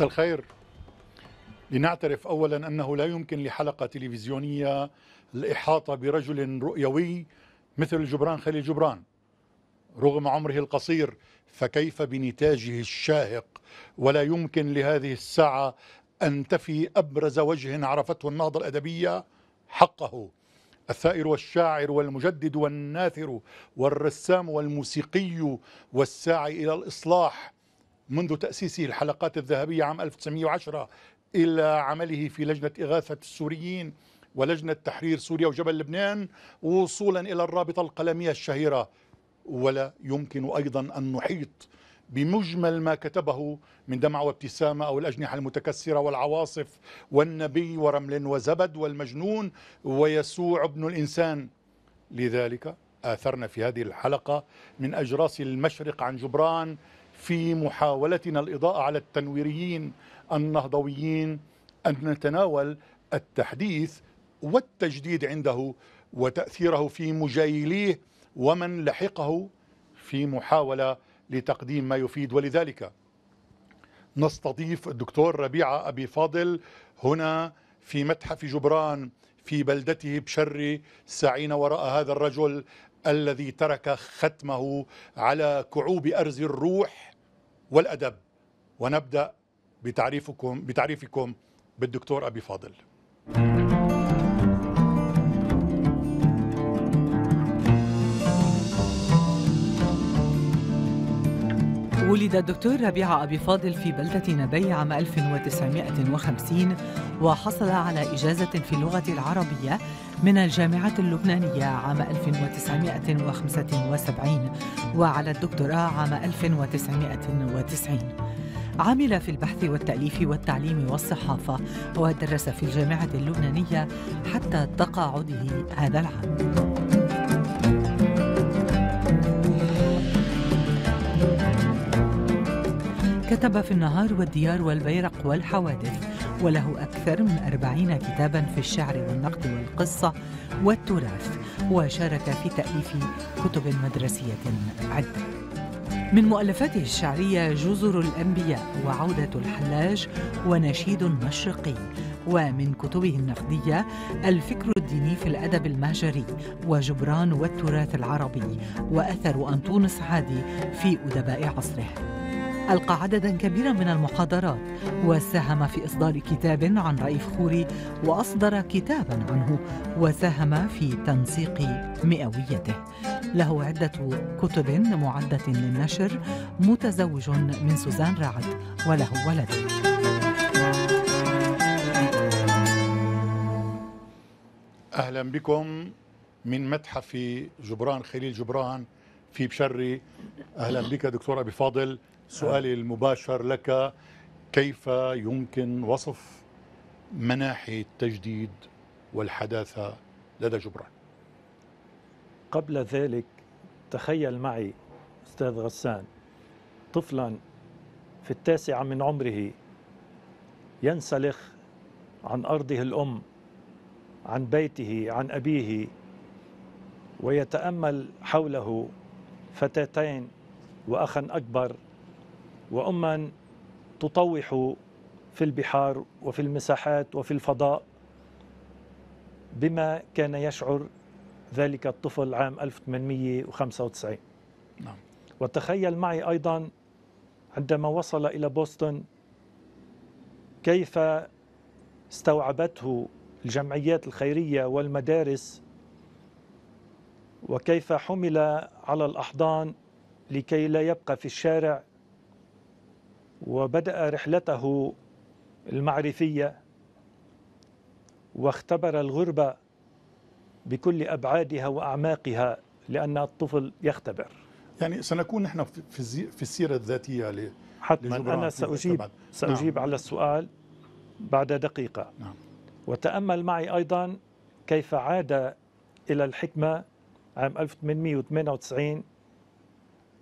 مساء الخير لنعترف اولا انه لا يمكن لحلقه تلفزيونيه الاحاطه برجل رؤيوي مثل جبران خليل جبران رغم عمره القصير فكيف بنتاجه الشاهق ولا يمكن لهذه الساعه ان تفي ابرز وجه عرفته النهضه الادبيه حقه الثائر والشاعر والمجدد والناثر والرسام والموسيقي والساعي الى الاصلاح منذ تأسيسه الحلقات الذهبية عام 1910 إلى عمله في لجنة إغاثة السوريين ولجنة تحرير سوريا وجبل لبنان وصولا إلى الرابطة القلمية الشهيرة ولا يمكن أيضا أن نحيط بمجمل ما كتبه من دمع وابتسامة أو الأجنحة المتكسرة والعواصف والنبي ورمل وزبد والمجنون ويسوع ابن الإنسان لذلك آثرنا في هذه الحلقة من أجراس المشرق عن جبران في محاولتنا الإضاءة على التنويريين النهضويين أن نتناول التحديث والتجديد عنده وتأثيره في مجايليه ومن لحقه في محاولة لتقديم ما يفيد ولذلك نستضيف الدكتور ربيعة أبي فاضل هنا في متحف جبران في بلدته بشري سعين وراء هذا الرجل الذي ترك ختمه على كعوب أرز الروح والأدب ونبدأ بتعريفكم بتعريفكم بالدكتور أبي فاضل ولد الدكتور ربيع أبي فاضل في بلدة نبي عام 1950 وحصل على إجازة في اللغة العربية من الجامعة اللبنانية عام 1975 وعلى الدكتوراه عام 1990 عمل في البحث والتأليف والتعليم والصحافة ودرس في الجامعة اللبنانية حتى تقاعده هذا العام كتب في النهار والديار والبيرق والحوادث وله أكثر من أربعين كتابا في الشعر والنقد والقصة والتراث وشارك في تأليف كتب مدرسية عدة من مؤلفاته الشعرية جزر الأنبياء وعودة الحلاج ونشيد مشرقي ومن كتبه النقدية الفكر الديني في الأدب المهجري وجبران والتراث العربي وأثر أنطونس عادي في أدباء عصره ألقى عددا كبيرا من المحاضرات وساهم في إصدار كتاب عن رئيف خوري وأصدر كتابا عنه وساهم في تنسيق مئويته له عدة كتب معدة للنشر متزوج من سوزان رعد وله ولد اهلا بكم من متحف جبران خليل جبران في بشري اهلا بك دكتور ابي فاضل سؤالي المباشر لك كيف يمكن وصف مناحي التجديد والحداثة لدى جبران قبل ذلك تخيل معي أستاذ غسان طفلا في التاسعة من عمره ينسلخ عن أرضه الأم عن بيته عن أبيه ويتأمل حوله فتاتين وأخا أكبر وأما تطوح في البحار وفي المساحات وفي الفضاء بما كان يشعر ذلك الطفل عام 1895 نعم. وتخيل معي أيضا عندما وصل إلى بوسطن كيف استوعبته الجمعيات الخيرية والمدارس وكيف حمل على الأحضان لكي لا يبقى في الشارع وبدأ رحلته المعرفية واختبر الغربة بكل أبعادها وأعماقها لأن الطفل يختبر يعني سنكون نحن في السيرة الذاتية حتما أنا سأجيب, نعم. سأجيب نعم. على السؤال بعد دقيقة نعم. وتأمل معي أيضا كيف عاد إلى الحكمة عام 1898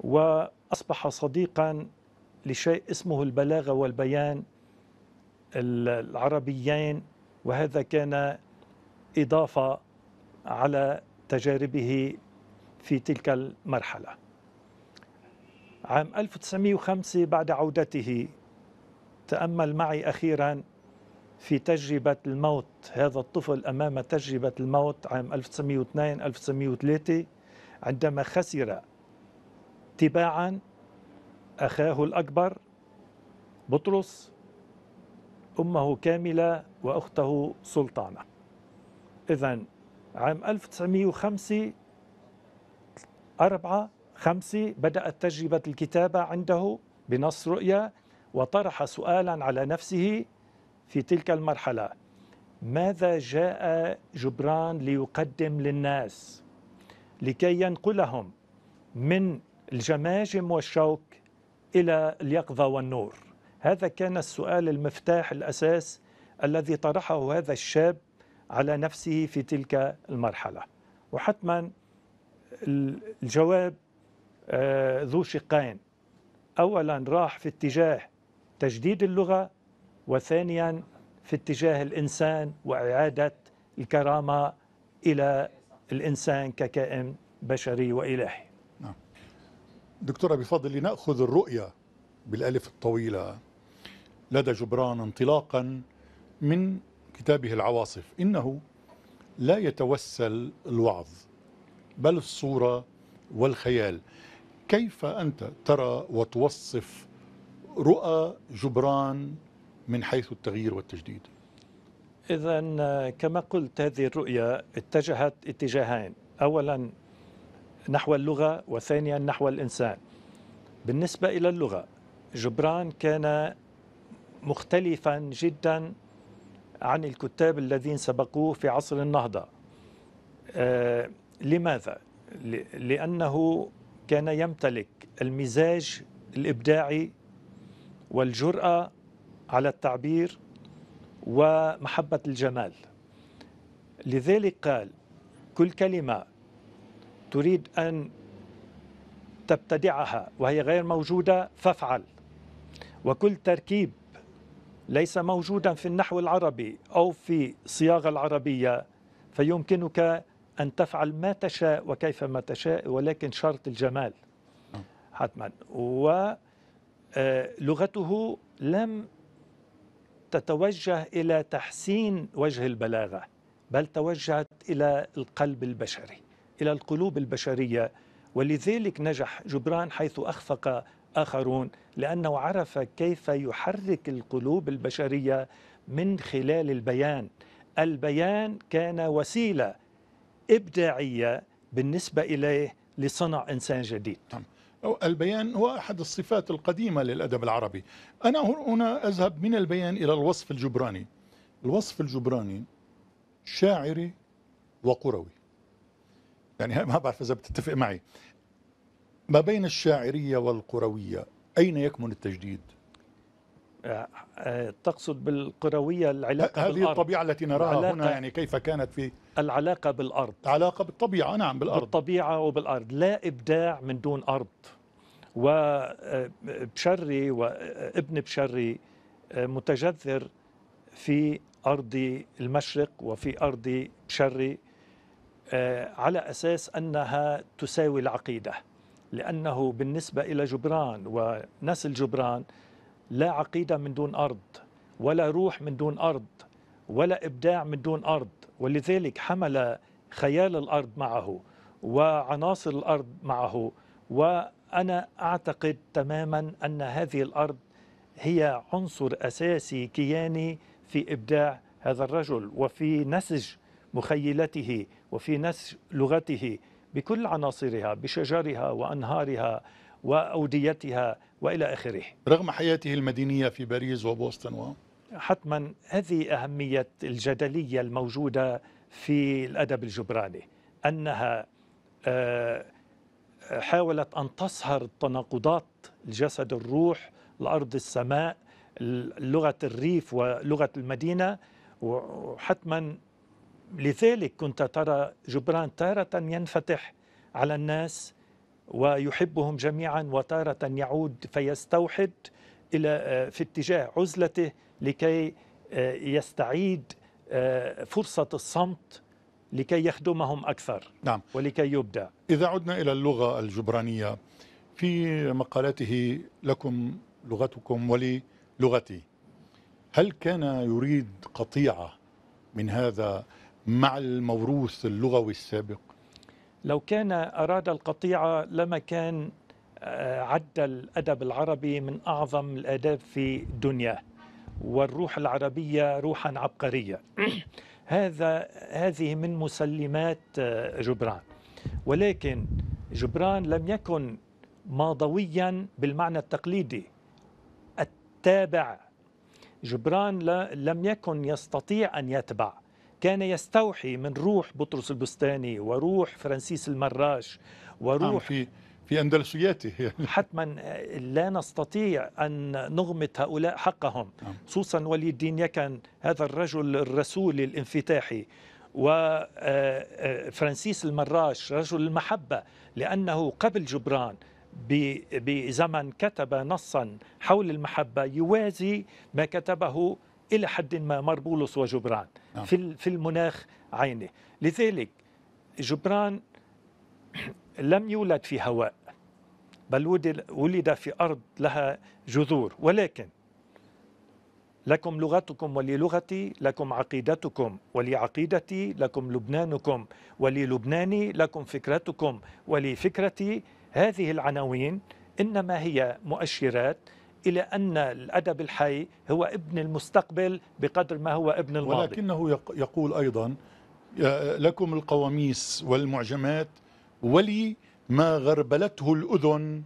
وأصبح صديقا لشيء اسمه البلاغة والبيان العربيين وهذا كان إضافة على تجاربه في تلك المرحلة عام 1905 بعد عودته تأمل معي أخيرا في تجربة الموت هذا الطفل أمام تجربة الموت عام 1902-1903 عندما خسر تباعا أخاه الأكبر بطرس أمه كاملة وأخته سلطانة إذا عام 1905 أربعة خمسة بدأت تجربة الكتابة عنده بنص رؤيا وطرح سؤالا على نفسه في تلك المرحلة ماذا جاء جبران ليقدم للناس لكي ينقلهم من الجماجم والشوك إلى اليقظة والنور هذا كان السؤال المفتاح الأساس الذي طرحه هذا الشاب على نفسه في تلك المرحلة وحتما الجواب آه، ذو شقين أولا راح في اتجاه تجديد اللغة وثانيا في اتجاه الإنسان وإعادة الكرامة إلى الإنسان ككائن بشري وإلهي دكتورة بفضل لنأخذ الرؤية بالألف الطويلة لدى جبران انطلاقا من كتابه العواصف إنه لا يتوسل الوعظ بل الصورة والخيال كيف أنت ترى وتوصف رؤى جبران من حيث التغيير والتجديد إذا كما قلت هذه الرؤية اتجهت اتجاهين أولا نحو اللغة وثانيا نحو الإنسان بالنسبة إلى اللغة جبران كان مختلفا جدا عن الكتاب الذين سبقوه في عصر النهضة آه لماذا؟ لأنه كان يمتلك المزاج الإبداعي والجرأة على التعبير ومحبة الجمال لذلك قال كل كلمة تريد أن تبتدعها وهي غير موجودة فافعل وكل تركيب ليس موجودا في النحو العربي أو في صياغة العربية فيمكنك أن تفعل ما تشاء وكيف ما تشاء ولكن شرط الجمال حتما ولغته آه، لم تتوجه إلى تحسين وجه البلاغة بل توجهت إلى القلب البشري إلى القلوب البشرية ولذلك نجح جبران حيث أخفق آخرون لأنه عرف كيف يحرك القلوب البشرية من خلال البيان البيان كان وسيلة إبداعية بالنسبة إليه لصنع إنسان جديد نعم. البيان هو أحد الصفات القديمة للأدب العربي أنا هنا أذهب من البيان إلى الوصف الجبراني الوصف الجبراني شاعري وقروي يعني ما بعرف إذا بتتفق معي ما بين الشاعرية والقروية أين يكمن التجديد؟ آه، آه، تقصد بالقروية العلاقة هذه بالأرض. الطبيعة التي نراها هنا يعني كيف كانت في العلاقة بالأرض علاقة بالطبيعة نعم بالأرض بالطبيعة وبالأرض لا إبداع من دون أرض وبشري وابن آه، بشري متجذر في أرض المشرق وفي أرض بشري آه، على أساس أنها تساوي العقيدة لأنه بالنسبة إلى جبران ونسل جبران لا عقيدة من دون أرض ولا روح من دون أرض ولا إبداع من دون أرض ولذلك حمل خيال الأرض معه وعناصر الأرض معه وأنا أعتقد تماما أن هذه الأرض هي عنصر أساسي كياني في إبداع هذا الرجل وفي نسج مخيلته وفي نسج لغته بكل عناصرها بشجرها وأنهارها وأوديتها وإلى آخره رغم حياته المدينية في باريس وبوسطن و... حتما هذه أهمية الجدلية الموجودة في الأدب الجبراني أنها آه، حاولت أن تصهر التناقضات الجسد الروح الأرض السماء لغة الريف ولغة المدينة وحتما لذلك كنت ترى جبران تارة ينفتح على الناس ويحبهم جميعا وتارة يعود فيستوحد إلى آه، في اتجاه عزلته لكي آه، يستعيد آه، فرصة الصمت لكي يخدمهم أكثر نعم. ولكي يبدع إذا عدنا إلى اللغة الجبرانية في مقالاته لكم لغتكم ولي لغتي هل كان يريد قطيعة من هذا مع الموروث اللغوي السابق لو كان أراد القطيعة لما كان آه، عد الأدب العربي من أعظم الآداب في الدنيا والروح العربية روحا عبقرية هذا هذه من مسلمات آه، جبران ولكن جبران لم يكن ماضويا بالمعنى التقليدي التابع جبران لم يكن يستطيع أن يتبع كان يستوحي من روح بطرس البستاني وروح فرانسيس المراش نعم، وروح في في اندلسياته يعني. حتما لا نستطيع ان نغمط هؤلاء حقهم نعم. خصوصا ولي الدين يكن هذا الرجل الرسولي الانفتاحي وفرانسيس آه، آه، المراش رجل المحبه لانه قبل جبران بزمن كتب نصا حول المحبه يوازي ما كتبه إلى حد ما مربولس وجبران نعم. في في المناخ عينه لذلك جبران لم يولد في هواء بل ولد في أرض لها جذور ولكن لكم لغتكم وللغتي لكم عقيدتكم ولعقيدتي لكم لبنانكم وللبناني لكم فكرتكم ولي فكرتي هذه العناوين إنما هي مؤشرات إلى أن الأدب الحي هو ابن المستقبل بقدر ما هو ابن الماضي ولكنه يقول أيضا لكم القواميس والمعجمات ولي ما غربلته الأذن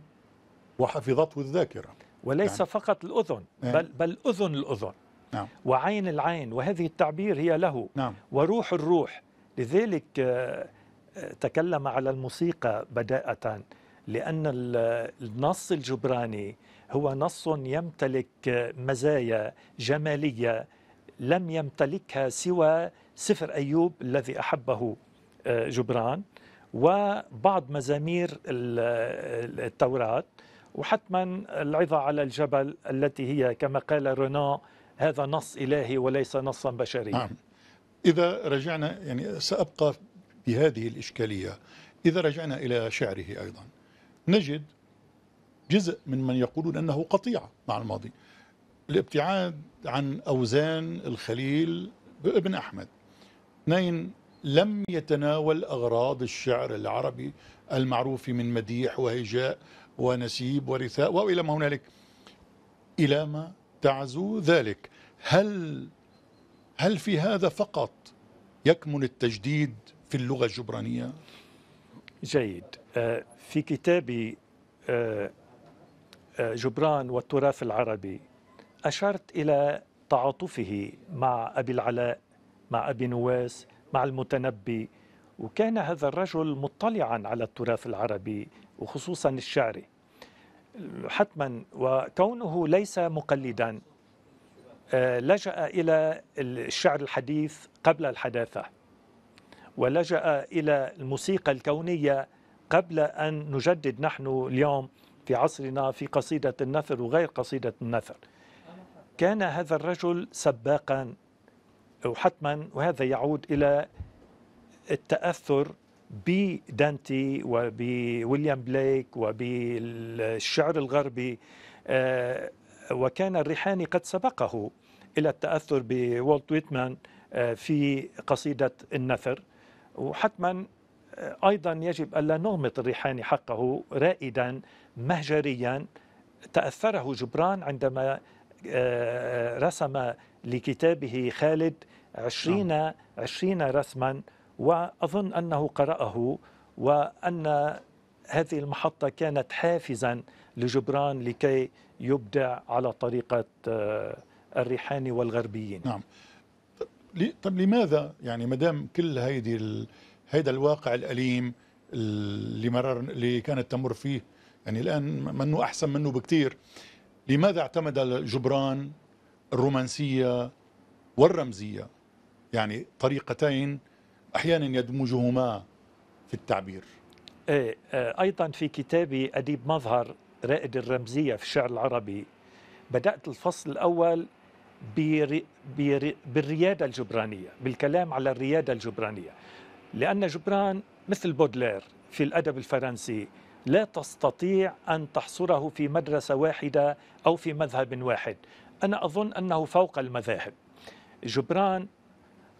وحفظته الذاكرة وليس يعني. فقط الأذن إيه؟ بل, بل أذن الأذن نعم. وعين العين وهذه التعبير هي له نعم. وروح الروح لذلك آه، آه، تكلم على الموسيقى بداءة لأن النص الجبراني هو نص يمتلك مزايا جمالية لم يمتلكها سوى سفر أيوب الذي أحبه آه، جبران وبعض مزامير التوراة وحتما العظة على الجبل التي هي كما قال رونان هذا نص إلهي وليس نصا بشريا نعم. إذا رجعنا يعني سأبقى بهذه الإشكالية إذا رجعنا إلى شعره أيضا نجد جزء من من يقولون أنه قطيعة مع الماضي الابتعاد عن أوزان الخليل بابن أحمد اثنين لم يتناول أغراض الشعر العربي المعروف من مديح وهجاء ونسيب ورثاء وإلى ما هنالك إلى ما تعزو ذلك هل هل في هذا فقط يكمن التجديد في اللغة الجبرانية؟ جيد آه، في كتابي آه، جبران والتراث العربي أشرت إلى تعاطفه مع أبي العلاء مع أبي نواس مع المتنبي وكان هذا الرجل مطلعا على التراث العربي وخصوصا الشعري حتما وكونه ليس مقلدا آه، لجأ إلى الشعر الحديث قبل الحداثة ولجأ إلى الموسيقى الكونية قبل أن نجدد نحن اليوم في عصرنا في قصيدة النثر وغير قصيدة النثر كان هذا الرجل سباقا وحتما وهذا يعود إلى التأثر بدانتي وبويليام بليك وبالشعر الغربي آه، وكان الريحاني قد سبقه إلى التأثر بولت ويتمان آه، في قصيدة النثر وحتما آه، أيضا يجب ألا نغمط الريحاني حقه رائدا مهجريا تأثره جبران عندما آه، رسم لكتابه خالد عشرين, نعم. عشرين رسما وأظن أنه قرأه وأن هذه المحطة كانت حافزا لجبران لكي يبدع على طريقة آه، الريحاني والغربيين نعم طب لماذا يعني مدام كل هيدي هذا الواقع الأليم اللي مرر اللي كانت تمر فيه يعني الآن منه أحسن منه بكتير لماذا اعتمد جبران الرومانسية والرمزية يعني طريقتين أحيانا يدمجهما في التعبير ايه آه، أيضا في كتابي أديب مظهر رائد الرمزية في الشعر العربي بدأت الفصل الأول بالريادة الجبرانية بالكلام على الريادة الجبرانية لأن جبران مثل بودلير في الأدب الفرنسي لا تستطيع أن تحصره في مدرسة واحدة أو في مذهب واحد أنا أظن أنه فوق المذاهب جبران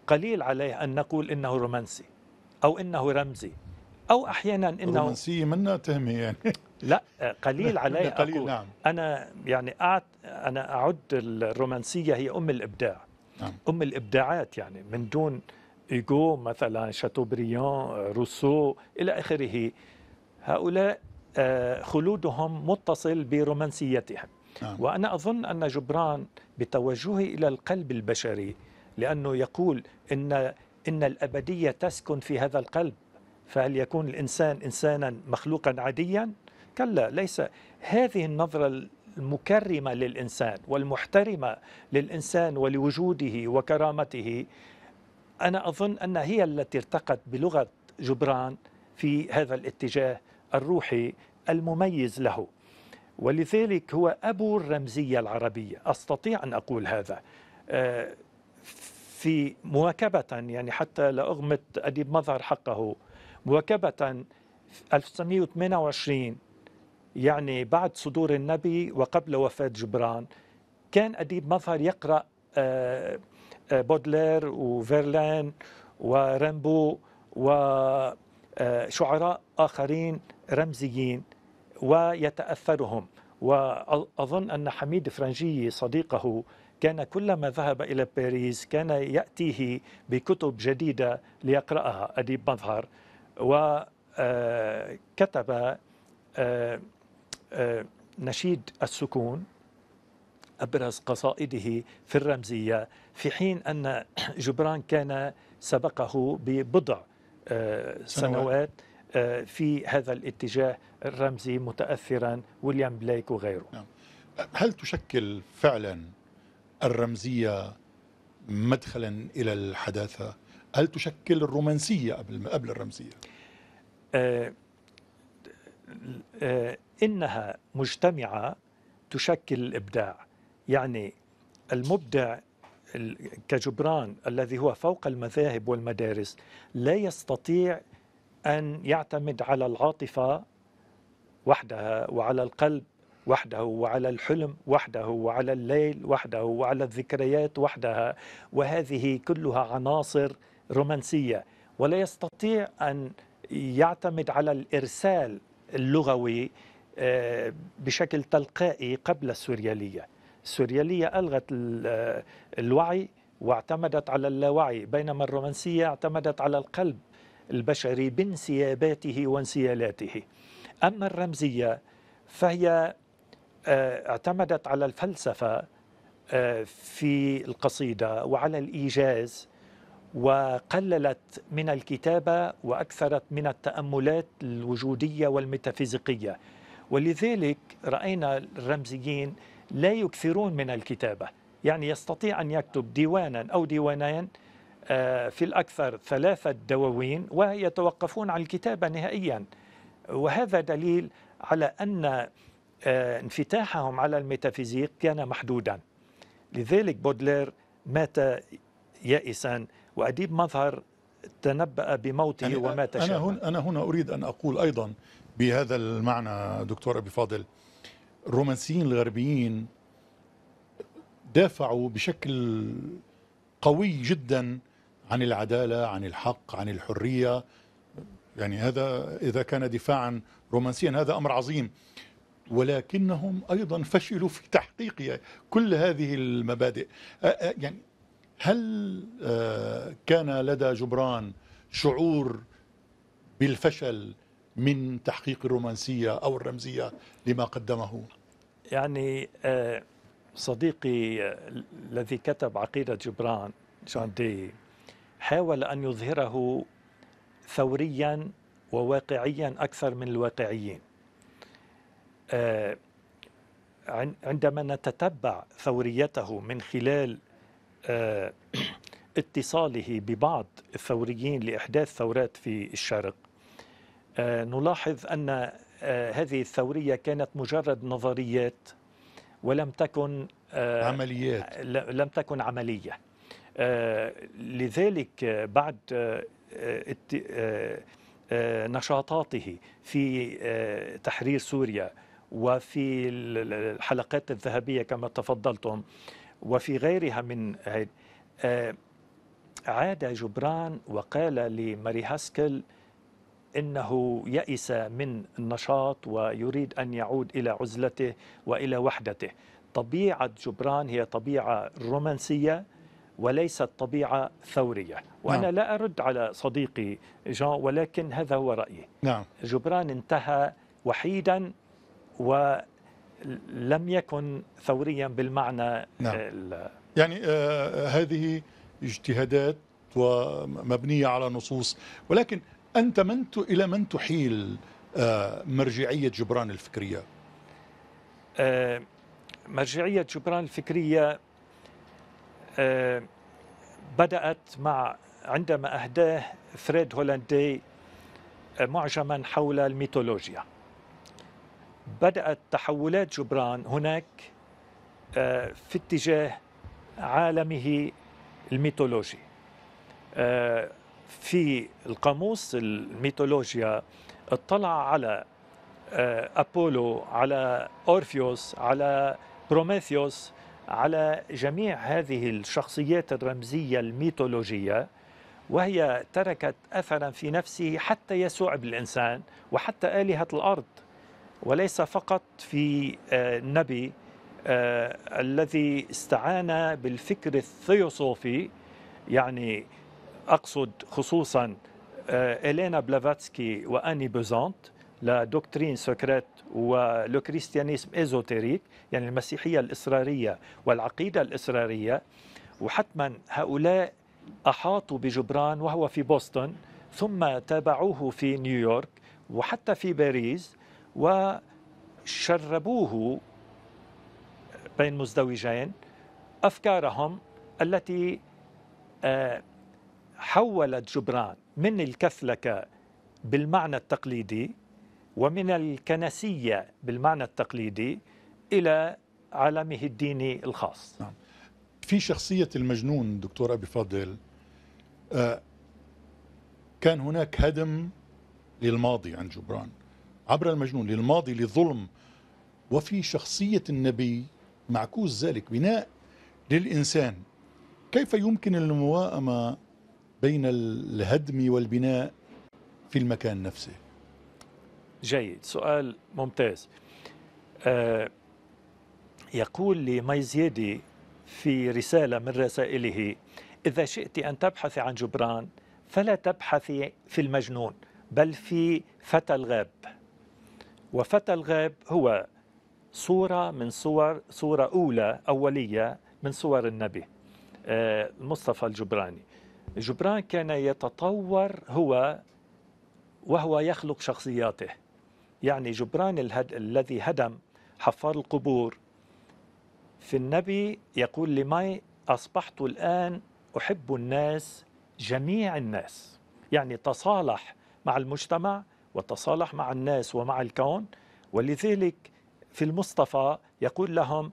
قليل عليه أن نقول إنه رومانسي أو إنه رمزي أو أحيانا إنه رومانسي من تهمة يعني لا قليل عليه قليل أقول نعم. أنا يعني أعد أنا أعد الرومانسية هي أم الإبداع نعم. أم الإبداعات يعني من دون إيغو مثلا شاتوبريان روسو إلى آخره هؤلاء آه، خلودهم متصل برومانسيتهم نعم. وأنا أظن أن جبران بتوجهه إلى القلب البشري لأنه يقول إن, إن الأبدية تسكن في هذا القلب فهل يكون الإنسان إنسانا مخلوقا عاديا؟ كلا ليس هذه النظرة المكرمة للإنسان والمحترمة للإنسان ولوجوده وكرامته أنا أظن أن هي التي ارتقت بلغة جبران في هذا الاتجاه الروحي المميز له ولذلك هو أبو الرمزية العربية أستطيع أن أقول هذا آه، في مواكبة يعني حتى لأغمة أديب مظهر حقه مواكبة 1928 يعني بعد صدور النبي وقبل وفاة جبران كان أديب مظهر يقرأ آه، آه، بودلير وفيرلان ورامبو وشعراء آخرين رمزيين ويتأثرهم وأظن أن حميد فرنجي صديقه كان كلما ذهب إلى باريس كان يأتيه بكتب جديدة ليقرأها أديب مظهر وكتب آه، آه، آه، نشيد السكون أبرز قصائده في الرمزية في حين أن جبران كان سبقه ببضع سنوات, سنوات. آه، في هذا الاتجاه الرمزي متأثرا ويليام بليك وغيره نعم. هل تشكل فعلا الرمزية مدخلا إلى الحداثة هل تشكل الرومانسية قبل, قبل الرمزية آه، آه، إنها مجتمعة تشكل الإبداع يعني المبدع كجبران الذي هو فوق المذاهب والمدارس لا يستطيع أن يعتمد على العاطفة وحدها وعلى القلب وحده وعلى الحلم وحده وعلى الليل وحده وعلى الذكريات وحدها وهذه كلها عناصر رومانسية ولا يستطيع أن يعتمد على الإرسال اللغوي آه، بشكل تلقائي قبل السوريالية السوريالية ألغت آه، الوعي واعتمدت على اللاوعي بينما الرومانسية اعتمدت على القلب البشري بانسياباته وانسيالاته أما الرمزية فهي آه، اعتمدت على الفلسفة آه، في القصيدة وعلى الإيجاز وقللت من الكتابة وأكثرت من التأملات الوجودية والميتافيزيقية ولذلك رأينا الرمزيين لا يكثرون من الكتابة يعني يستطيع أن يكتب ديوانا أو ديوانين آه، في الأكثر ثلاثة دواوين ويتوقفون عن الكتابة نهائيا وهذا دليل على أن آه، انفتاحهم على الميتافيزيق كان محدودا لذلك بودلير مات يائسا وأديب مظهر تنبأ بموته يعني ومات أنا هنا, أنا هنا أريد أن أقول أيضا بهذا المعنى دكتور أبي فاضل الرومانسيين الغربيين دافعوا بشكل قوي جدا عن العدالة عن الحق عن الحرية يعني هذا إذا كان دفاعا رومانسيا هذا أمر عظيم ولكنهم أيضا فشلوا في تحقيق كل هذه المبادئ يعني هل كان لدى جبران شعور بالفشل من تحقيق الرومانسية أو الرمزية لما قدمه يعني صديقي الذي كتب عقيدة جبران جون دي حاول أن يظهره ثوريا وواقعيا أكثر من الواقعيين آه، عندما نتتبع ثوريته من خلال آه، اتصاله ببعض الثوريين لإحداث ثورات في الشرق آه، نلاحظ أن هذه الثورية كانت مجرد نظريات ولم تكن عمليات لم تكن عملية آه، لذلك بعد آه، آه، نشاطاته في تحرير سوريا وفي الحلقات الذهبية كما تفضلتم وفي غيرها من عاد جبران وقال لماري هاسكل انه يأس من النشاط ويريد ان يعود الى عزلته والى وحدته. طبيعه جبران هي طبيعه رومانسيه وليست طبيعة ثورية وأنا نعم. لا أرد على صديقي جان ولكن هذا هو رأيي نعم. جبران انتهى وحيدا ولم يكن ثوريا بالمعنى نعم. ال... يعني آه, آه، هذه اجتهادات ومبنية على نصوص ولكن أنت من إلى من تحيل آه مرجعية جبران الفكرية؟ آه مرجعية جبران الفكرية آه، بدأت مع عندما أهداه فريد هولندي آه، معجما حول الميثولوجيا بدأت تحولات جبران هناك آه، في اتجاه عالمه الميثولوجي في القاموس الميثولوجيا اطلع على أبولو على أورفيوس على بروميثيوس على جميع هذه الشخصيات الرمزية الميتولوجية وهي تركت أثرا في نفسه حتى يسوع بالإنسان وحتى آلهة الأرض وليس فقط في آه، النبي آه، الذي استعان بالفكر الثيوصوفي يعني أقصد خصوصا آه، إلينا بلافاتسكي وأني بوزانت لا دوكترين سكريت ولو كريستيانيزم إزوتيريك يعني المسيحية الاصراريه والعقيدة الاصراريه وحتما هؤلاء أحاطوا بجبران وهو في بوسطن ثم تابعوه في نيويورك وحتى في باريس وشربوه بين مزدوجين أفكارهم التي آه، حولت جبران من الكثلكة بالمعنى التقليدي ومن الكنسية بالمعنى التقليدي إلى عالمه الديني الخاص نعم. في شخصية المجنون دكتور أبي فاضل آه، كان هناك هدم للماضي عن جبران عبر المجنون للماضي للظلم وفي شخصية النبي معكوس ذلك بناء للإنسان كيف يمكن المواءمة بين الهدم والبناء في المكان نفسه جيد سؤال ممتاز آه، يقول لي مي زيادي في رسالة من رسائله إذا شئت أن تبحث عن جبران فلا تبحث في المجنون بل في فتى الغاب وفتى الغاب هو صورة من صور صورة أولى أولية من صور النبي آه، مصطفى الجبراني جبران كان يتطور هو وهو يخلق شخصياته يعني جبران الهد... الذي هدم حفار القبور في النبي يقول لماي أصبحت الآن أحب الناس جميع الناس يعني تصالح مع المجتمع وتصالح مع الناس ومع الكون ولذلك في المصطفى يقول لهم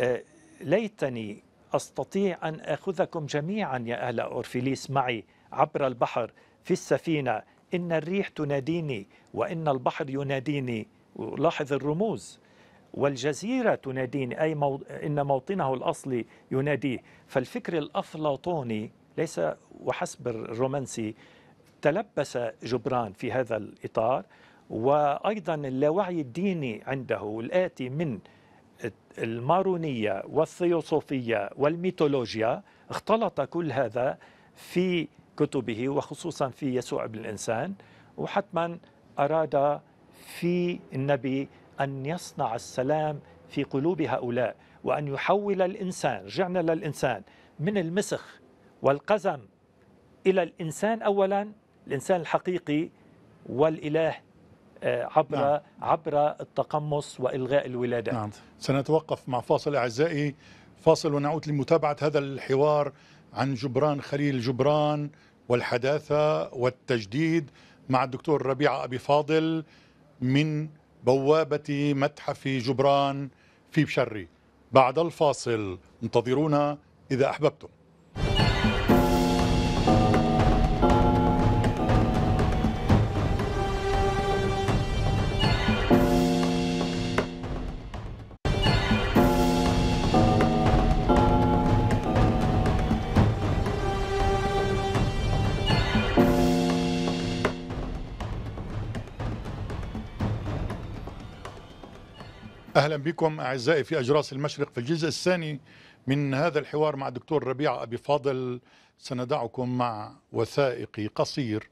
آه، ليتني أستطيع أن أخذكم جميعا يا أهل أورفيليس معي عبر البحر في السفينة إن الريح تناديني وإن البحر يناديني لاحظ الرموز والجزيرة تناديني أي مو... إن موطنه الأصلي يناديه فالفكر الأفلاطوني ليس وحسب الرومانسي تلبس جبران في هذا الإطار وأيضا اللاوعي الديني عنده الآتي من المارونية والثيوصوفية والميتولوجيا اختلط كل هذا في كتبه وخصوصا في يسوع ابن الإنسان وحتما أراد في النبي أن يصنع السلام في قلوب هؤلاء وأن يحول الإنسان رجعنا للإنسان من المسخ والقزم إلى الإنسان أولا الإنسان الحقيقي والإله آه، عبر نعم. عبر التقمص والغاء الولادات. نعم. سنتوقف مع فاصل اعزائي، فاصل ونعود لمتابعه هذا الحوار عن جبران خليل جبران والحداثة والتجديد مع الدكتور ربيع أبي فاضل من بوابة متحف جبران في بشري بعد الفاصل انتظرونا إذا أحببتم أهلا بكم أعزائي في أجراس المشرق في الجزء الثاني من هذا الحوار مع دكتور ربيع أبي فاضل سندعكم مع وثائقي قصير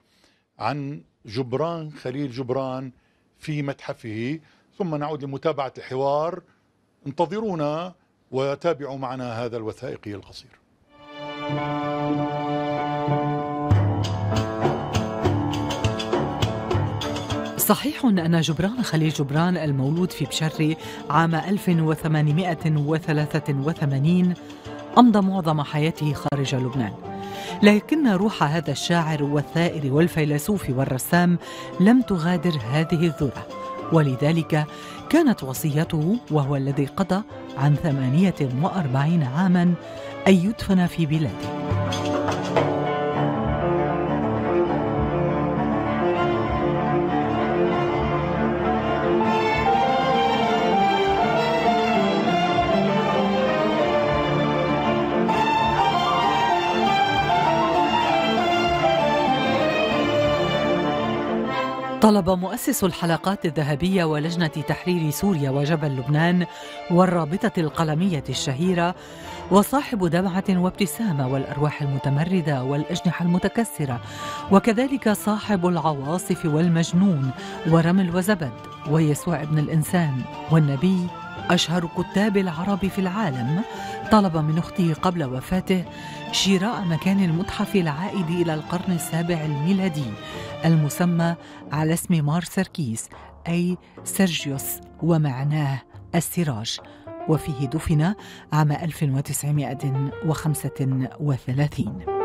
عن جبران خليل جبران في متحفه ثم نعود لمتابعة الحوار انتظرونا وتابعوا معنا هذا الوثائقي القصير صحيح أن جبران خليل جبران المولود في بشري عام 1883 أمضى معظم حياته خارج لبنان لكن روح هذا الشاعر والثائر والفيلسوف والرسام لم تغادر هذه الذرة ولذلك كانت وصيته وهو الذي قضى عن 48 عاما أن يدفن في بلاده طلب مؤسس الحلقات الذهبية ولجنة تحرير سوريا وجبل لبنان والرابطة القلمية الشهيرة وصاحب دمعة وابتسامة والأرواح المتمردة والأجنحة المتكسرة وكذلك صاحب العواصف والمجنون ورمل وزبد ويسوع ابن الإنسان والنبي أشهر كتاب العرب في العالم طلب من أخته قبل وفاته شراء مكان المتحف العائد إلى القرن السابع الميلادي المسمى على اسم مار سركيس أي سيرجيوس ومعناه السراج وفيه دفن عام 1935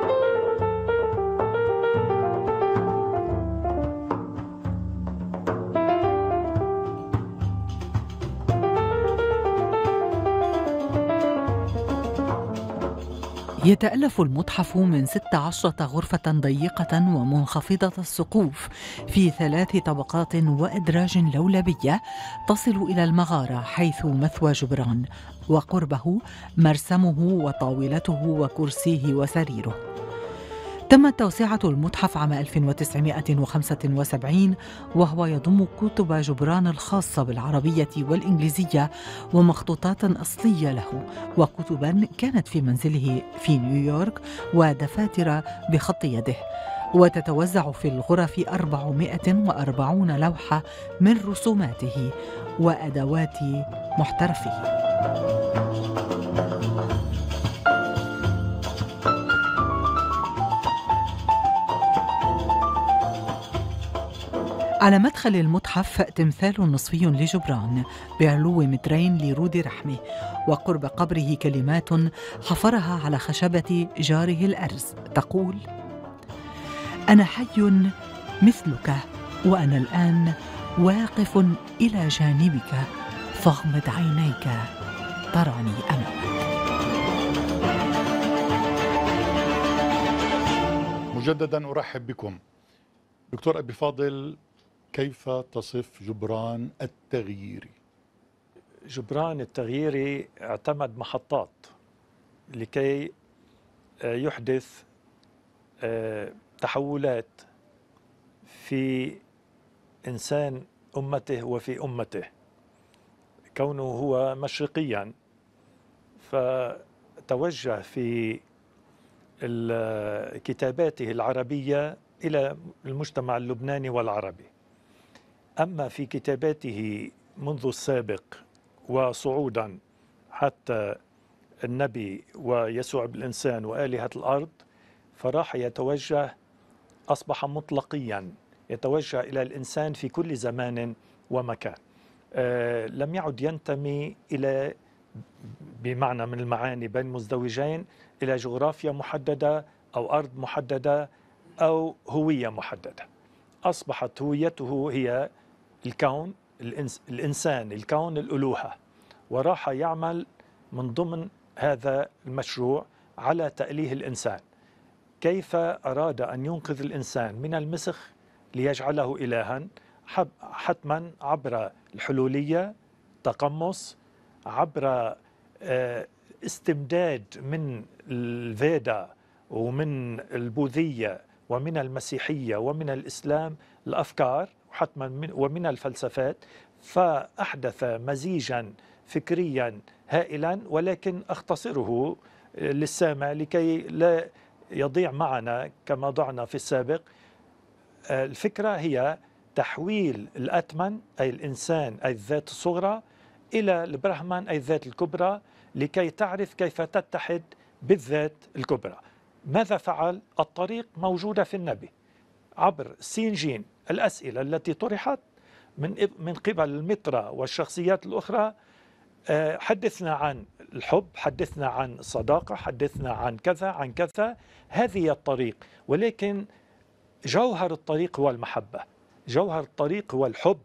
يتألف المتحف من 16 غرفة ضيقة ومنخفضة السقوف في ثلاث طبقات وأدراج لولبية تصل إلى المغارة حيث مثوى جبران وقربه مرسمه وطاولته وكرسيه وسريره تمت توسعة المتحف عام 1975 وهو يضم كتب جبران الخاصة بالعربية والإنجليزية ومخطوطات أصلية له وكتبا كانت في منزله في نيويورك ودفاتر بخط يده وتتوزع في الغرف 440 لوحة من رسوماته وأدوات محترفيه على مدخل المتحف تمثال نصفي لجبران بعلو مترين لرود رحمه وقرب قبره كلمات حفرها على خشبة جاره الأرز تقول أنا حي مثلك وأنا الآن واقف إلى جانبك فاغمض عينيك تراني أمامك مجددا أرحب بكم دكتور أبي فاضل كيف تصف جبران التغييري؟ جبران التغييري اعتمد محطات لكي آه، يحدث آه، تحولات في إنسان أمته وفي أمته كونه هو مشرقيا فتوجه في كتاباته العربية إلى المجتمع اللبناني والعربي أما في كتاباته منذ السابق وصعودا حتى النبي ويسوع بالإنسان وآلهة الأرض فراح يتوجه أصبح مطلقيا يتوجه إلى الإنسان في كل زمان ومكان أه لم يعد ينتمي إلى بمعنى من المعاني بين مزدوجين إلى جغرافيا محددة أو أرض محددة أو هوية محددة أصبحت هويته هي الكون الإنس الإنسان الكون الألوهة وراح يعمل من ضمن هذا المشروع على تأليه الإنسان كيف أراد أن ينقذ الإنسان من المسخ ليجعله إلها حتما عبر الحلولية تقمص عبر آه، استمداد من الفيدا ومن البوذية ومن المسيحية ومن الإسلام الأفكار حتما ومن الفلسفات فأحدث مزيجا فكريا هائلا ولكن أختصره للسامع لكي لا يضيع معنا كما ضعنا في السابق الفكرة هي تحويل الأتمن أي الإنسان أي الذات الصغرى إلى البرهمان أي الذات الكبرى لكي تعرف كيف تتحد بالذات الكبرى ماذا فعل؟ الطريق موجودة في النبي عبر سين جين الأسئلة التي طرحت من من قبل المطرة والشخصيات الأخرى آه، حدثنا عن الحب حدثنا عن الصداقة حدثنا عن كذا عن كذا هذه الطريق ولكن جوهر الطريق هو المحبة جوهر الطريق هو الحب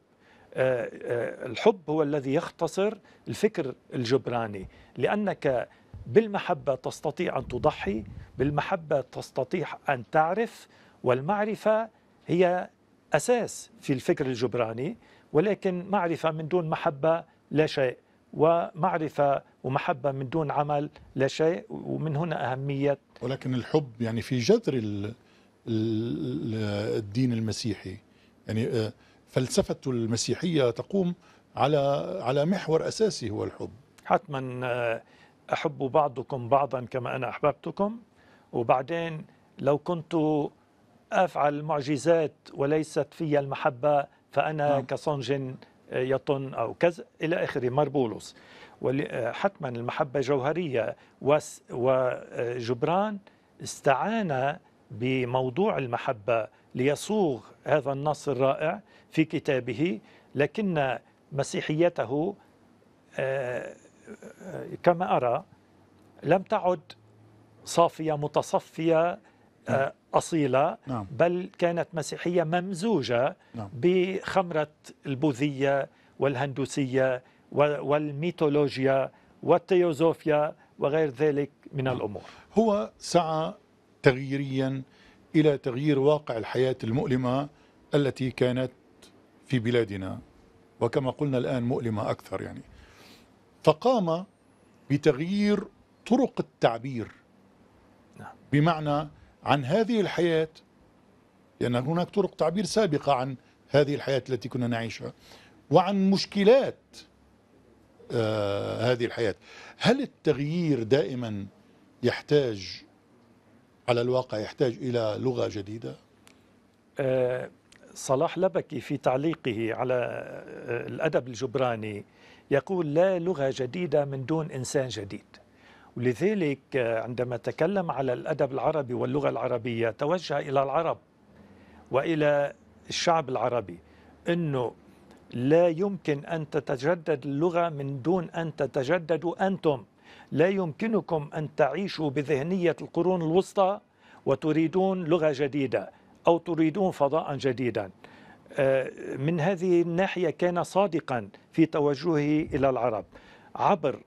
آه، آه، الحب هو الذي يختصر الفكر الجبراني لأنك بالمحبة تستطيع أن تضحي بالمحبة تستطيع أن تعرف والمعرفة هي أساس في الفكر الجبراني ولكن معرفة من دون محبة لا شيء ومعرفة ومحبة من دون عمل لا شيء ومن هنا أهمية ولكن الحب يعني في جذر الدين المسيحي يعني آه، فلسفة المسيحية تقوم على على محور أساسي هو الحب حتما آه، أحب بعضكم بعضا كما أنا أحببتكم وبعدين لو كنت افعل معجزات وليست في المحبه فانا نعم. كصنج آه، يطن او كذا الى اخره مربولوس آه، حتما المحبه جوهريه وجبران استعان بموضوع المحبه ليصوغ هذا النص الرائع في كتابه لكن مسيحيته آه، كما ارى لم تعد صافيه متصفيه نعم. أصيلة نعم. بل كانت مسيحية ممزوجة نعم. بخمرة البوذية والهندوسية والميتولوجيا والتيوزوفيا وغير ذلك من نعم. الأمور هو سعى تغييريا إلى تغيير واقع الحياة المؤلمة التي كانت في بلادنا وكما قلنا الآن مؤلمة أكثر يعني فقام بتغيير طرق التعبير نعم. بمعنى عن هذه الحياة لأن هناك طرق تعبير سابقة عن هذه الحياة التي كنا نعيشها وعن مشكلات آه هذه الحياة هل التغيير دائما يحتاج على الواقع يحتاج إلى لغة جديدة؟ آه صلاح لبكي في تعليقه على آه، الأدب الجبراني يقول لا لغة جديدة من دون إنسان جديد ولذلك آه، عندما تكلم على الأدب العربي واللغة العربية توجه إلى العرب وإلى الشعب العربي أنه لا يمكن أن تتجدد اللغة من دون أن تتجددوا أنتم لا يمكنكم أن تعيشوا بذهنية القرون الوسطى وتريدون لغة جديدة أو تريدون فضاء جديدا آه، من هذه الناحية كان صادقا في توجهه إلى العرب عبر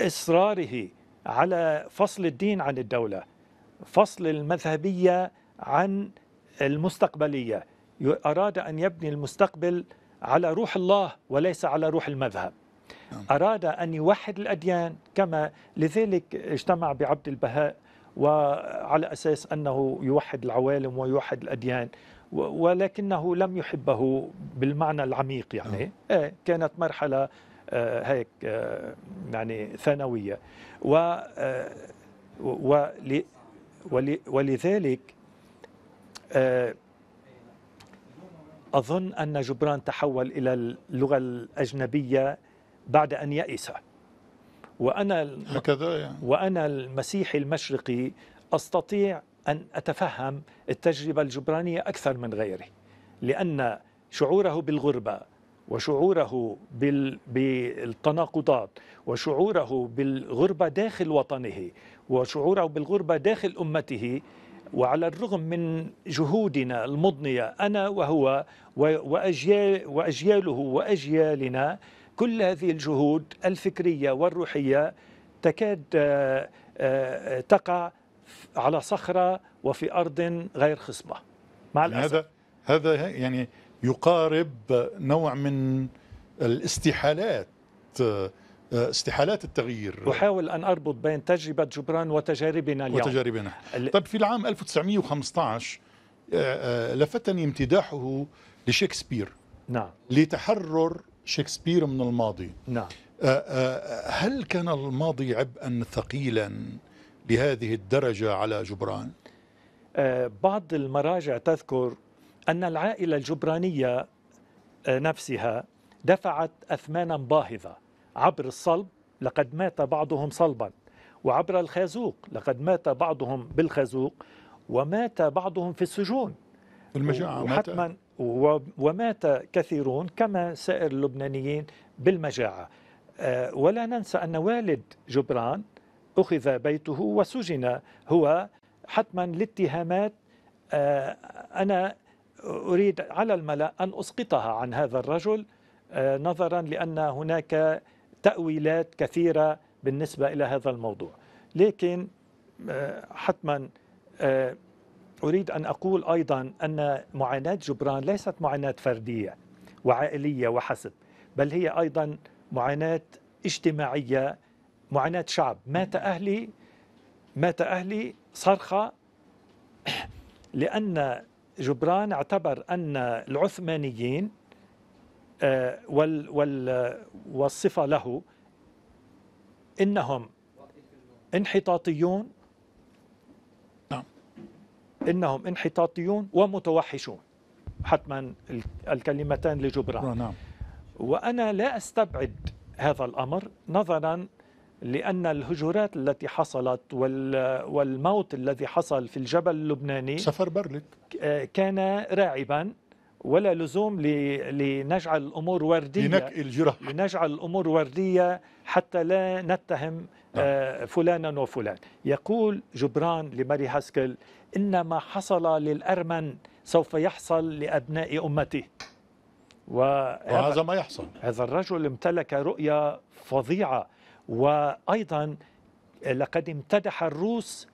إصراره على فصل الدين عن الدولة فصل المذهبية عن المستقبلية أراد أن يبني المستقبل على روح الله وليس على روح المذهب نعم. أراد أن يوحد الأديان كما لذلك اجتمع بعبد البهاء وعلى أساس أنه يوحد العوالم ويوحد الأديان ولكنه لم يحبه بالمعنى العميق يعني نعم. إيه، كانت مرحلة آه، هيك آه، يعني ثانويه و آه، ولذلك أظن أن جبران تحول إلى اللغة الأجنبية بعد أن يئس وأنا هكذا يعني. وأنا المسيحي المشرقي أستطيع أن أتفهم التجربة الجبرانية أكثر من غيري لأن شعوره بالغربة وشعوره بالتناقضات وشعوره بالغربة داخل وطنه وشعوره بالغربة داخل أمته وعلى الرغم من جهودنا المضنية أنا وهو وأجيال وأجياله وأجيالنا كل هذه الجهود الفكرية والروحية تكاد آه، آه، تقع على صخرة وفي أرض غير خصبة مع الأسف هذا هذا يعني يقارب نوع من الاستحالات استحالات التغيير أحاول أن أربط بين تجربة جبران وتجاربنا اليوم وتجاربنا طب في العام 1915 آه، آه، لفتني امتداحه لشكسبير نعم لتحرر شكسبير من الماضي نعم آه، هل كان الماضي عبئا ثقيلا لهذه الدرجة على جبران؟ بعض المراجع تذكر أن العائلة الجبرانية آه، نفسها دفعت أثمانا باهظة عبر الصلب لقد مات بعضهم صلبا وعبر الخازوق لقد مات بعضهم بالخازوق ومات بعضهم في السجون المجاعة وحتما ومات كثيرون كما سائر اللبنانيين بالمجاعة آه، ولا ننسى أن والد جبران أخذ بيته وسجن هو حتما لاتهامات آه، أنا أريد على الملأ أن أسقطها عن هذا الرجل آه، نظرا لأن هناك تأويلات كثيرة بالنسبة إلى هذا الموضوع لكن آه، حتما آه، أريد أن أقول أيضا أن معاناة جبران ليست معاناة فردية وعائلية وحسب بل هي أيضا معاناة اجتماعية معاناة شعب مات أهلي مات أهلي صرخة لأن جبران اعتبر أن العثمانيين آه، وال وال والصفة له إنهم انحطاطيون نعم إنهم انحطاطيون ومتوحشون حتما الكلمتان لجبران نعم. وأنا لا أستبعد هذا الأمر نظرا لأن الهجرات التي حصلت والموت الذي حصل في الجبل اللبناني سفر برلك كان راعبا ولا لزوم لنجعل الأمور وردية لنكئ لنجعل الأمور وردية حتى لا نتهم آه، نعم. فلانا وفلان يقول جبران لماري هاسكل إن ما حصل للأرمن سوف يحصل لأبناء أمته وهذا ما يحصل هذا الرجل امتلك رؤية فظيعة وأيضا لقد امتدح الروس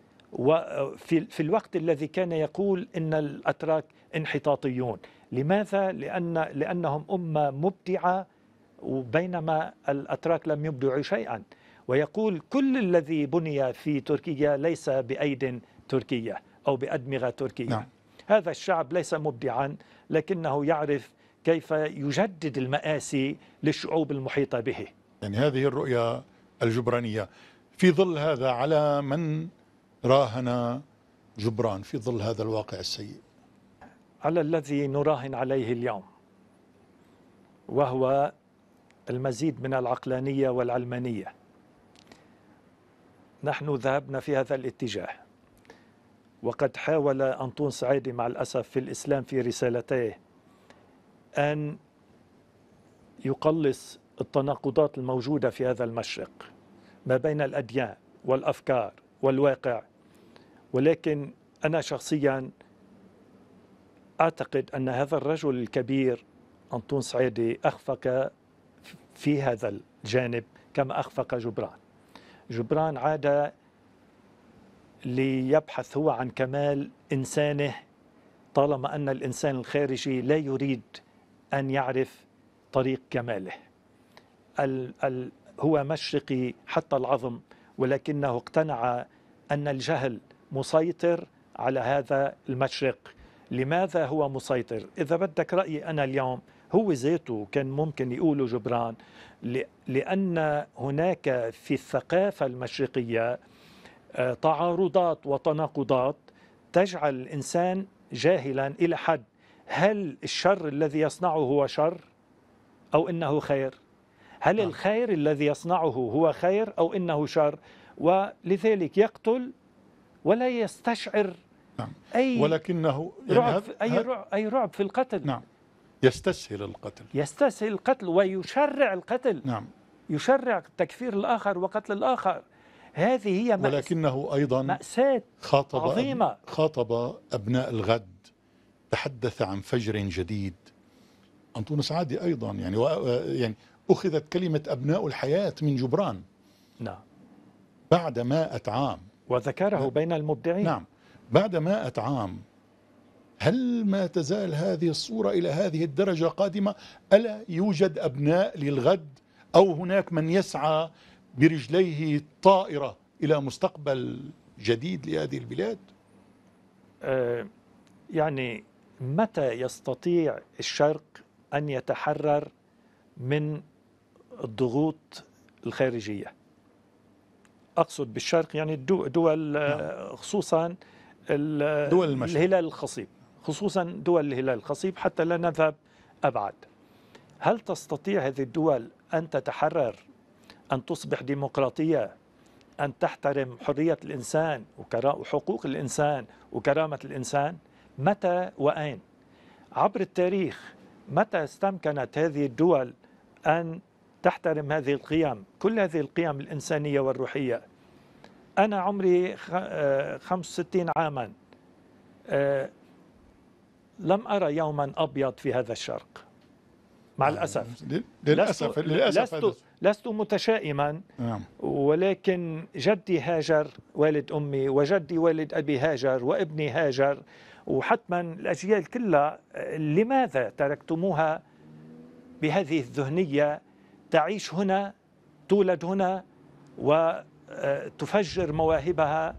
في الوقت الذي كان يقول إن الأتراك انحطاطيون لماذا؟ لأن لأنهم أمة مبدعة وبينما الأتراك لم يبدعوا شيئا ويقول كل الذي بني في تركيا ليس بأيد تركية أو بأدمغة تركية نعم. هذا الشعب ليس مبدعا لكنه يعرف كيف يجدد المآسي للشعوب المحيطة به يعني هذه الرؤية الجبرانية في ظل هذا على من راهن جبران في ظل هذا الواقع السيء على الذي نراهن عليه اليوم وهو المزيد من العقلانية والعلمانية نحن ذهبنا في هذا الاتجاه وقد حاول أنطون سعيدي مع الأسف في الإسلام في رسالتيه أن يقلص التناقضات الموجوده في هذا المشرق ما بين الاديان والافكار والواقع ولكن انا شخصيا اعتقد ان هذا الرجل الكبير انطون سعيدي اخفق في هذا الجانب كما اخفق جبران جبران عاد ليبحث هو عن كمال انسانه طالما ان الانسان الخارجي لا يريد ان يعرف طريق كماله ال ال هو مشرقي حتى العظم ولكنه اقتنع أن الجهل مسيطر على هذا المشرق لماذا هو مسيطر إذا بدك رأيي أنا اليوم هو ذاته كان ممكن يقوله جبران لأن هناك في الثقافة المشرقية آه، تعارضات وتناقضات تجعل الإنسان جاهلا إلى حد هل الشر الذي يصنعه هو شر أو إنه خير هل نعم. الخير الذي يصنعه هو خير أو إنه شر ولذلك يقتل ولا يستشعر نعم. أي ولكنه يعني رعب أي, رعب أي رعب في القتل نعم يستسهل القتل يستسهل القتل ويشرع القتل نعم يشرع تكفير الآخر وقتل الآخر هذه هي مأس ولكنه أيضا مأساة خاطب عظيمة أب خاطب أبناء الغد تحدث عن فجر جديد أنطونس عادي أيضا يعني يعني أخذت كلمة أبناء الحياة من جبران نعم بعد مائة عام وذكره نعم. بين المبدعين نعم بعد مائة عام هل ما تزال هذه الصورة إلى هذه الدرجة قادمة ألا يوجد أبناء للغد أو هناك من يسعى برجليه طائرة إلى مستقبل جديد لهذه البلاد أه يعني متى يستطيع الشرق أن يتحرر من الضغوط الخارجية أقصد بالشرق يعني دول نعم. خصوصا دول المشرق. الهلال الخصيب خصوصا دول الهلال الخصيب حتى لا نذهب أبعد هل تستطيع هذه الدول أن تتحرر أن تصبح ديمقراطية أن تحترم حرية الإنسان وحقوق الإنسان وكرامة الإنسان متى وأين عبر التاريخ متى استمكنت هذه الدول أن تحترم هذه القيم كل هذه القيم الإنسانية والروحية أنا عمري 65 آه، عاما آه، لم أرى يوما أبيض في هذا الشرق مع آه، الأسف للأسف للأسف لست, لست متشائما نعم. ولكن جدي هاجر والد أمي وجدي والد أبي هاجر وابني هاجر وحتما الأجيال كلها لماذا تركتموها بهذه الذهنية تعيش هنا تولد هنا وتفجر آه، مواهبها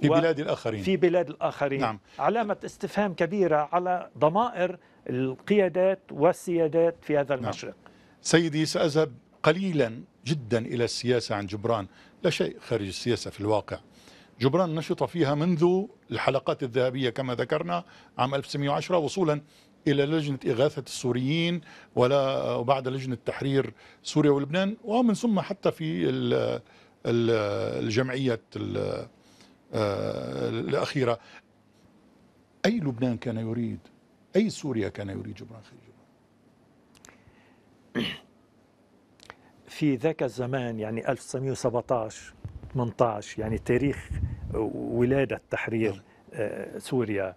في بلاد الآخرين في بلاد الآخرين نعم. علامة استفهام كبيرة على ضمائر القيادات والسيادات في هذا نعم. المشرق نعم. سيدي سأذهب قليلا جدا إلى السياسة عن جبران لا شيء خارج السياسة في الواقع جبران نشط فيها منذ الحلقات الذهبية كما ذكرنا عام 1910 وصولا الى لجنه اغاثه السوريين ولا وبعد لجنه تحرير سوريا ولبنان ومن ثم حتى في الجمعيه آه الاخيره اي لبنان كان يريد اي سوريا كان يريد جبران خليل جبران في ذاك الزمان يعني 1917 18 يعني تاريخ ولاده تحرير نعم. آه، سوريا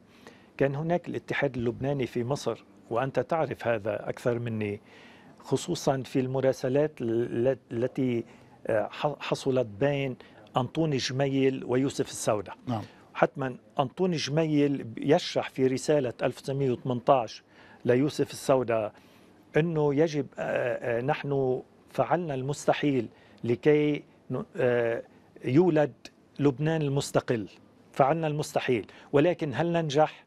كان هناك الاتحاد اللبناني في مصر وأنت تعرف هذا أكثر مني خصوصا في المراسلات التي آه، حصلت بين أنطوني جميل ويوسف السودة نعم. حتما أنطوني جميل يشرح في رسالة 1918 ليوسف السودة أنه يجب آه، آه، نحن فعلنا المستحيل لكي يولد لبنان المستقل فعلنا المستحيل ولكن هل ننجح؟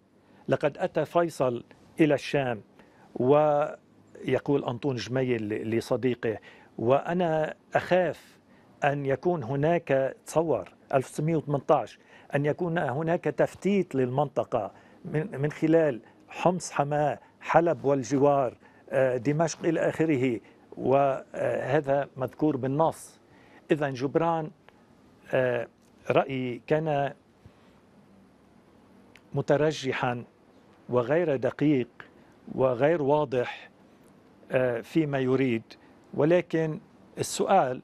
لقد أتى فيصل إلى الشام ويقول أنطون جميل لصديقه وأنا أخاف أن يكون هناك تصور 1918 أن يكون هناك تفتيت للمنطقة من خلال حمص حماه حلب والجوار آه، دمشق إلى آخره وهذا آه، مذكور بالنص إذا جبران آه، رأيي كان مترجحا وغير دقيق وغير واضح آه، فيما يريد ولكن السؤال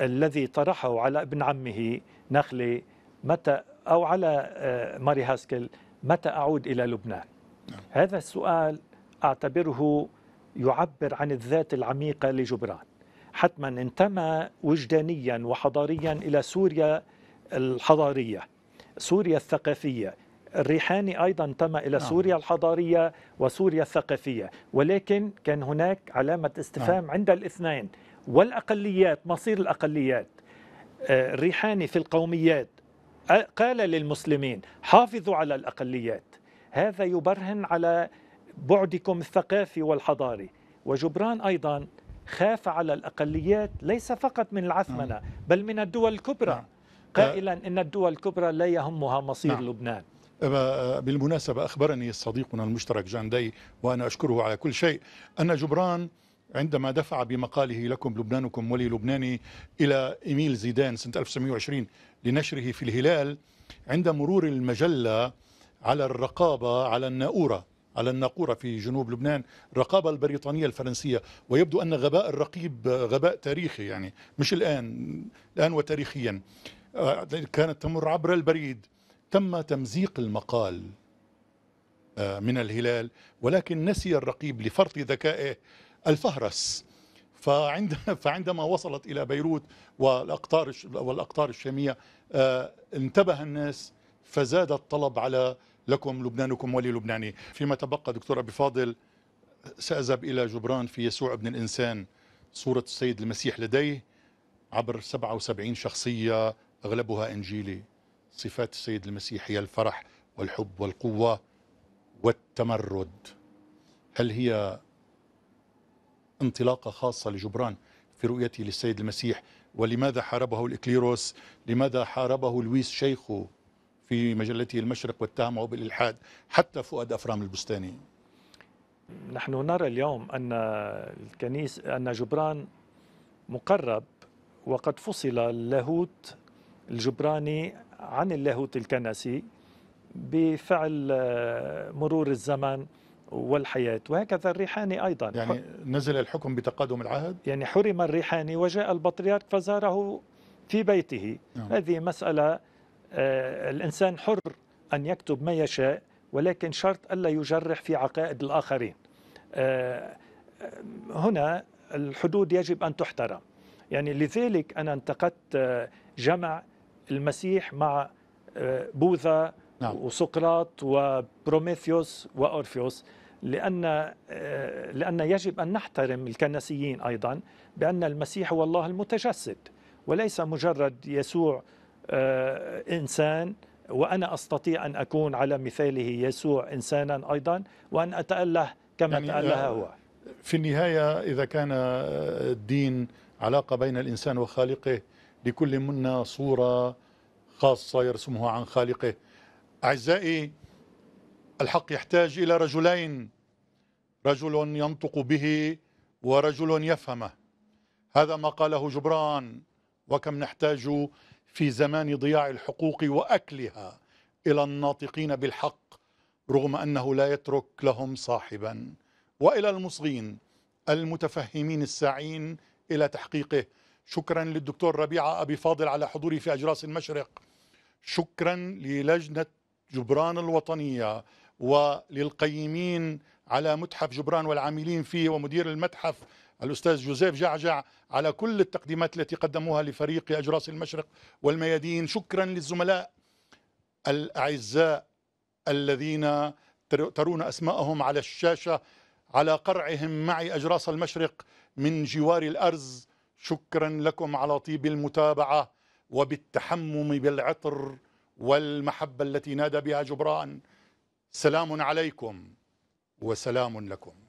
الذي طرحه على ابن عمه نخلي متى أو على آه، ماري هاسكل متى أعود إلى لبنان نعم. هذا السؤال أعتبره يعبر عن الذات العميقة لجبران حتما انتمى وجدانيا وحضاريا إلى سوريا الحضارية سوريا الثقافية الريحاني أيضا انتمى إلى آه. سوريا الحضارية وسوريا الثقافية ولكن كان هناك علامة استفهام آه. عند الاثنين والأقليات مصير الأقليات آه، الريحاني في القوميات آه، قال للمسلمين حافظوا على الأقليات هذا يبرهن على بعدكم الثقافي والحضاري وجبران أيضا خاف على الأقليات ليس فقط من العثمنة نعم. بل من الدول الكبرى قائلا إن الدول الكبرى لا يهمها مصير لبنان آه، بالمناسبة أخبرني صديقنا المشترك جاندي وأنا أشكره على كل شيء أن جبران عندما دفع بمقاله لكم لبنانكم ولي لبناني إلى إيميل زيدان سنة 1920 لنشره في الهلال عند مرور المجلة على الرقابة على الناورة على الناقورة في جنوب لبنان الرقابة البريطانية الفرنسية ويبدو أن غباء الرقيب غباء تاريخي يعني مش الآن الآن وتاريخيا آه، كانت تمر عبر البريد تم تمزيق المقال آه، من الهلال ولكن نسي الرقيب لفرط ذكائه الفهرس فعند فعندما وصلت الى بيروت والاقطار والاقطار الشاميه آه، انتبه الناس فزاد الطلب على لكم لبنانكم وللبناني فيما تبقى دكتور ابي فاضل ساذهب الى جبران في يسوع ابن الانسان صوره السيد المسيح لديه عبر 77 شخصيه اغلبها انجيلي صفات السيد المسيح هي الفرح والحب والقوة والتمرد هل هي انطلاقة خاصة لجبران في رؤيته للسيد المسيح ولماذا حاربه الإكليروس لماذا حاربه لويس شيخه في مجلته المشرق واتهمه بالإلحاد حتى فؤاد أفرام البستاني نحن نرى اليوم أن الكنيس أن جبران مقرب وقد فصل اللاهوت الجبراني عن اللاهوت الكنسي بفعل آه، مرور الزمن والحياة وهكذا الريحاني أيضا يعني نزل الحكم بتقادم العهد يعني حرم الريحاني وجاء البطريرك فزاره في بيته نعم. هذه مسألة آه، الإنسان حر أن يكتب ما يشاء ولكن شرط ألا يجرح في عقائد الآخرين آه، هنا الحدود يجب أن تحترم يعني لذلك أنا انتقدت جمع المسيح مع آه، بوذا نعم. وسقراط وبروميثيوس وأورفيوس لأن آه، لأن يجب أن نحترم الكنسيين أيضا بأن المسيح هو الله المتجسد وليس مجرد يسوع آه، إنسان وأنا أستطيع أن أكون على مثاله يسوع إنسانا أيضا وأن أتأله كما يعني تأله هو في النهاية إذا كان الدين علاقة بين الإنسان وخالقه لكل منا صورة خاصة يرسمها عن خالقه أعزائي الحق يحتاج إلى رجلين رجل ينطق به ورجل يفهمه هذا ما قاله جبران وكم نحتاج في زمان ضياع الحقوق وأكلها إلى الناطقين بالحق رغم أنه لا يترك لهم صاحبا وإلى المصغين المتفهمين الساعين إلى تحقيقه شكرا للدكتور ربيعة أبي فاضل على حضوري في أجراس المشرق شكرا للجنة جبران الوطنية وللقيمين على متحف جبران والعاملين فيه ومدير المتحف الأستاذ جوزيف جعجع على كل التقديمات التي قدموها لفريق أجراس المشرق والميادين شكرا للزملاء الأعزاء الذين ترون أسماءهم على الشاشة على قرعهم معي أجراس المشرق من جوار الأرز شكرا لكم على طيب المتابعة وبالتحمم بالعطر والمحبة التي نادى بها جبران سلام عليكم وسلام لكم